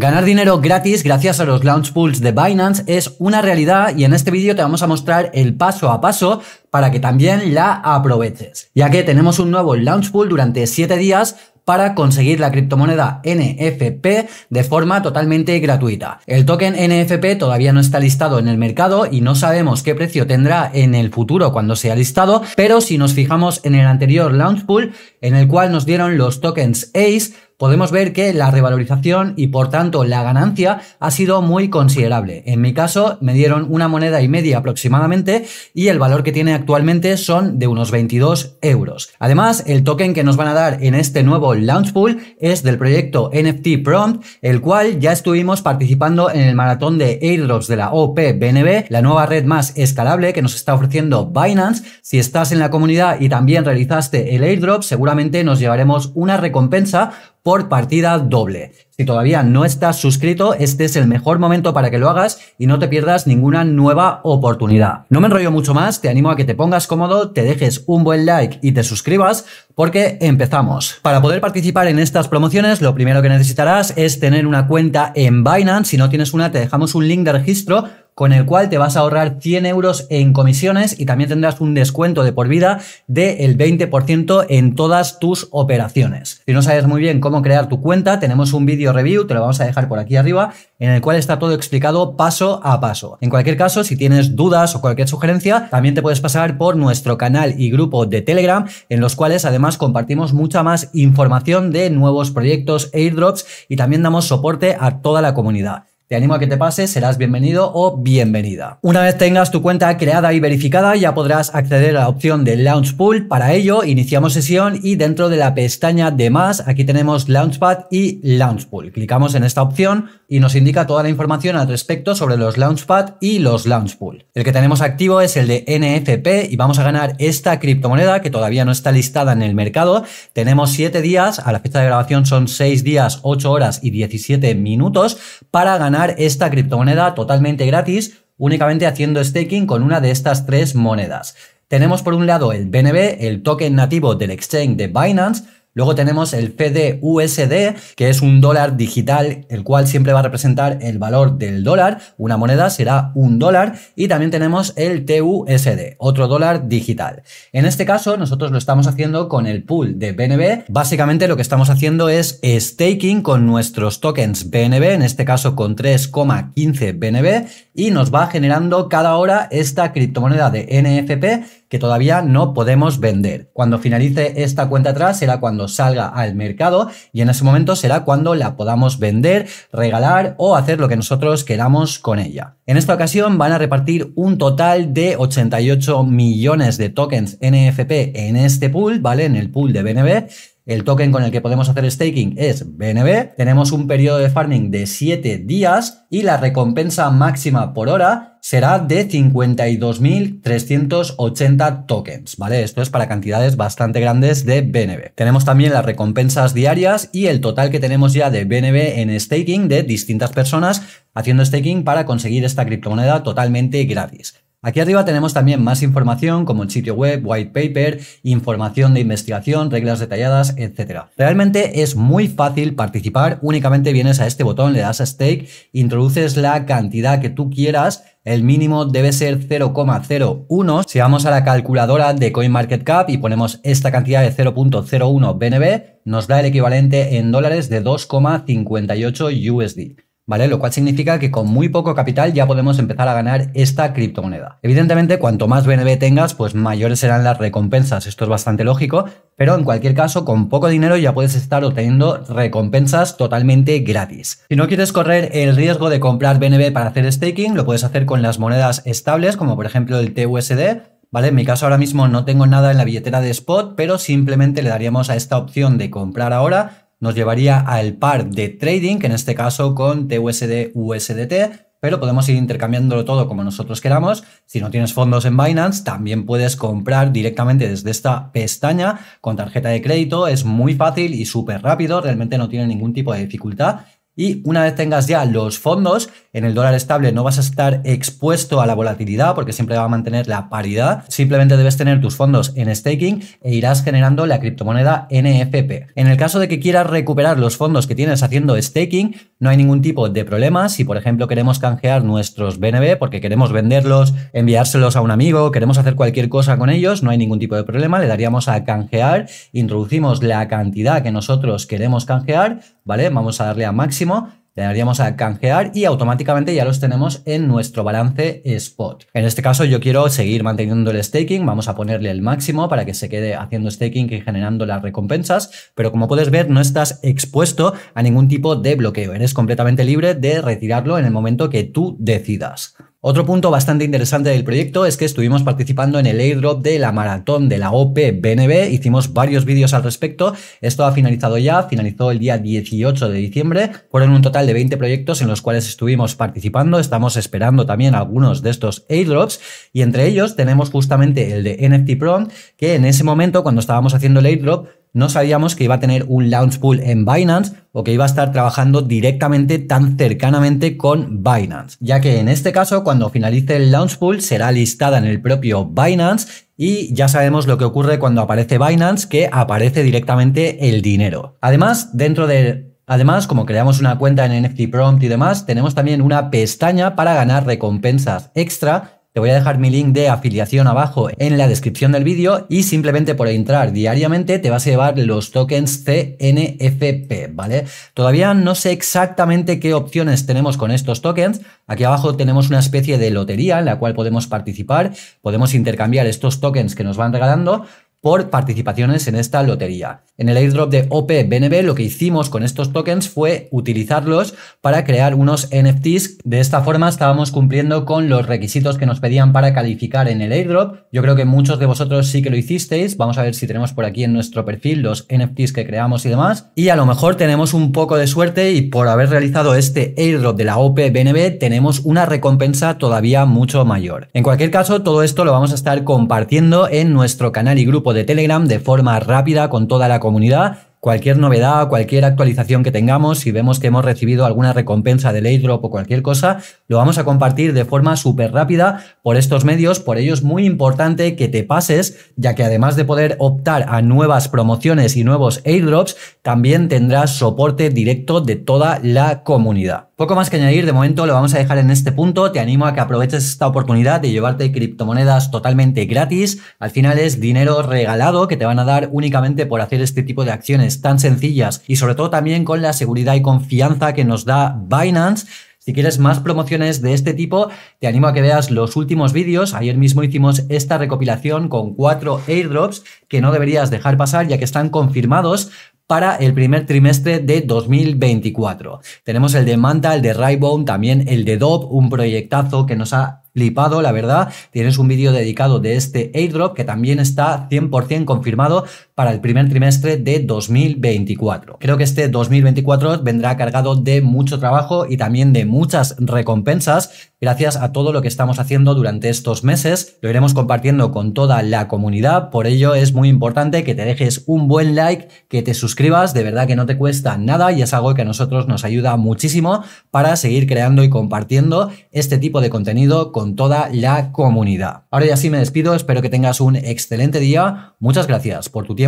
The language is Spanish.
Ganar dinero gratis gracias a los Launch Pools de Binance es una realidad y en este vídeo te vamos a mostrar el paso a paso para que también la aproveches, ya que tenemos un nuevo Launch Pool durante 7 días para conseguir la criptomoneda NFP de forma totalmente gratuita. El token NFP todavía no está listado en el mercado y no sabemos qué precio tendrá en el futuro cuando sea listado, pero si nos fijamos en el anterior launch pool, en el cual nos dieron los tokens ACE, podemos ver que la revalorización y por tanto la ganancia ha sido muy considerable. En mi caso me dieron una moneda y media aproximadamente y el valor que tiene actualmente son de unos 22 euros. Además, el token que nos van a dar en este nuevo launch pool es del proyecto NFT Prompt, el cual ya estuvimos participando en el maratón de airdrops de la OP BNB, la nueva red más escalable que nos está ofreciendo Binance. Si estás en la comunidad y también realizaste el airdrop, seguramente nos llevaremos una recompensa por partida doble. Si todavía no estás suscrito, este es el mejor momento para que lo hagas y no te pierdas ninguna nueva oportunidad. No me enrollo mucho más, te animo a que te pongas cómodo, te dejes un buen like y te suscribas porque empezamos. Para poder participar en estas promociones, lo primero que necesitarás es tener una cuenta en Binance. Si no tienes una, te dejamos un link de registro con el cual te vas a ahorrar 100 euros en comisiones y también tendrás un descuento de por vida del 20% en todas tus operaciones. Si no sabes muy bien cómo crear tu cuenta, tenemos un vídeo review, te lo vamos a dejar por aquí arriba, en el cual está todo explicado paso a paso. En cualquier caso, si tienes dudas o cualquier sugerencia, también te puedes pasar por nuestro canal y grupo de Telegram, en los cuales además compartimos mucha más información de nuevos proyectos, airdrops y también damos soporte a toda la comunidad. Te animo a que te pases, serás bienvenido o bienvenida. Una vez tengas tu cuenta creada y verificada, ya podrás acceder a la opción de Launch Pool. Para ello, iniciamos sesión y dentro de la pestaña de más, aquí tenemos Launchpad y Launch Pool. Clicamos en esta opción y nos indica toda la información al respecto sobre los Launchpad y los Launch Pool. El que tenemos activo es el de NFP y vamos a ganar esta criptomoneda que todavía no está listada en el mercado. Tenemos 7 días, a la fecha de grabación son 6 días, 8 horas y 17 minutos para ganar esta criptomoneda totalmente gratis únicamente haciendo staking con una de estas tres monedas. Tenemos por un lado el BNB, el token nativo del exchange de Binance, Luego tenemos el PDUSD, que es un dólar digital, el cual siempre va a representar el valor del dólar. Una moneda será un dólar. Y también tenemos el TUSD, otro dólar digital. En este caso, nosotros lo estamos haciendo con el pool de BNB. Básicamente lo que estamos haciendo es staking con nuestros tokens BNB, en este caso con 3,15 BNB y nos va generando cada hora esta criptomoneda de NFP que todavía no podemos vender. Cuando finalice esta cuenta atrás será cuando salga al mercado y en ese momento será cuando la podamos vender, regalar o hacer lo que nosotros queramos con ella. En esta ocasión van a repartir un total de 88 millones de tokens NFP en este pool, ¿vale? En el pool de BNB el token con el que podemos hacer staking es BNB. Tenemos un periodo de farming de 7 días y la recompensa máxima por hora será de 52.380 tokens, ¿vale? Esto es para cantidades bastante grandes de BNB. Tenemos también las recompensas diarias y el total que tenemos ya de BNB en staking de distintas personas haciendo staking para conseguir esta criptomoneda totalmente gratis. Aquí arriba tenemos también más información como el sitio web, white paper, información de investigación, reglas detalladas, etc. Realmente es muy fácil participar, únicamente vienes a este botón, le das a stake, introduces la cantidad que tú quieras, el mínimo debe ser 0,01. Si vamos a la calculadora de CoinMarketCap y ponemos esta cantidad de 0.01 BNB, nos da el equivalente en dólares de 2,58 USD. ¿vale? Lo cual significa que con muy poco capital ya podemos empezar a ganar esta criptomoneda. Evidentemente, cuanto más BNB tengas, pues mayores serán las recompensas, esto es bastante lógico, pero en cualquier caso, con poco dinero ya puedes estar obteniendo recompensas totalmente gratis. Si no quieres correr el riesgo de comprar BNB para hacer staking, lo puedes hacer con las monedas estables, como por ejemplo el TUSD, ¿vale? En mi caso ahora mismo no tengo nada en la billetera de spot, pero simplemente le daríamos a esta opción de comprar ahora nos llevaría al par de trading, en este caso con TUSD USDT, pero podemos ir intercambiándolo todo como nosotros queramos. Si no tienes fondos en Binance, también puedes comprar directamente desde esta pestaña con tarjeta de crédito. Es muy fácil y súper rápido, realmente no tiene ningún tipo de dificultad. Y una vez tengas ya los fondos, en el dólar estable no vas a estar expuesto a la volatilidad porque siempre va a mantener la paridad. Simplemente debes tener tus fondos en staking e irás generando la criptomoneda NFP. En el caso de que quieras recuperar los fondos que tienes haciendo staking, no hay ningún tipo de problema si, por ejemplo, queremos canjear nuestros BNB porque queremos venderlos, enviárselos a un amigo, queremos hacer cualquier cosa con ellos, no hay ningún tipo de problema, le daríamos a canjear, introducimos la cantidad que nosotros queremos canjear, ¿vale? Vamos a darle a máximo Tendríamos a canjear y automáticamente ya los tenemos en nuestro balance spot. En este caso yo quiero seguir manteniendo el staking, vamos a ponerle el máximo para que se quede haciendo staking y generando las recompensas, pero como puedes ver no estás expuesto a ningún tipo de bloqueo, eres completamente libre de retirarlo en el momento que tú decidas. Otro punto bastante interesante del proyecto es que estuvimos participando en el airdrop de la maratón de la OP BNB, hicimos varios vídeos al respecto, esto ha finalizado ya, finalizó el día 18 de diciembre, fueron un total de 20 proyectos en los cuales estuvimos participando, estamos esperando también algunos de estos airdrops y entre ellos tenemos justamente el de NFT Prom, que en ese momento cuando estábamos haciendo el airdrop no sabíamos que iba a tener un launch pool en Binance o que iba a estar trabajando directamente tan cercanamente con Binance, ya que en este caso cuando finalice el launch pool será listada en el propio Binance y ya sabemos lo que ocurre cuando aparece Binance, que aparece directamente el dinero. Además, dentro de Además, como creamos una cuenta en NFT Prompt y demás, tenemos también una pestaña para ganar recompensas extra te voy a dejar mi link de afiliación abajo en la descripción del vídeo y simplemente por entrar diariamente te vas a llevar los tokens CNFP, ¿vale? Todavía no sé exactamente qué opciones tenemos con estos tokens. Aquí abajo tenemos una especie de lotería en la cual podemos participar, podemos intercambiar estos tokens que nos van regalando por participaciones en esta lotería. En el airdrop de OPBNB lo que hicimos con estos tokens fue utilizarlos para crear unos NFTs. De esta forma estábamos cumpliendo con los requisitos que nos pedían para calificar en el airdrop. Yo creo que muchos de vosotros sí que lo hicisteis. Vamos a ver si tenemos por aquí en nuestro perfil los NFTs que creamos y demás. Y a lo mejor tenemos un poco de suerte y por haber realizado este airdrop de la OPBNB tenemos una recompensa todavía mucho mayor. En cualquier caso, todo esto lo vamos a estar compartiendo en nuestro canal y grupo de Telegram de forma rápida con toda la comunidad. Cualquier novedad, cualquier actualización que tengamos, si vemos que hemos recibido alguna recompensa del airdrop o cualquier cosa, lo vamos a compartir de forma súper rápida por estos medios. Por ello es muy importante que te pases, ya que además de poder optar a nuevas promociones y nuevos airdrops, también tendrás soporte directo de toda la comunidad. Poco más que añadir, de momento lo vamos a dejar en este punto. Te animo a que aproveches esta oportunidad de llevarte criptomonedas totalmente gratis. Al final es dinero regalado que te van a dar únicamente por hacer este tipo de acciones tan sencillas y sobre todo también con la seguridad y confianza que nos da Binance. Si quieres más promociones de este tipo, te animo a que veas los últimos vídeos. Ayer mismo hicimos esta recopilación con cuatro airdrops que no deberías dejar pasar ya que están confirmados para el primer trimestre de 2024. Tenemos el de Manta, el de Raybone. también el de DOP. un proyectazo que nos ha flipado, la verdad. Tienes un vídeo dedicado de este airdrop que también está 100% confirmado para el primer trimestre de 2024. Creo que este 2024 vendrá cargado de mucho trabajo y también de muchas recompensas gracias a todo lo que estamos haciendo durante estos meses. Lo iremos compartiendo con toda la comunidad, por ello es muy importante que te dejes un buen like, que te suscribas, de verdad que no te cuesta nada y es algo que a nosotros nos ayuda muchísimo para seguir creando y compartiendo este tipo de contenido con toda la comunidad. Ahora ya sí me despido, espero que tengas un excelente día, muchas gracias por tu tiempo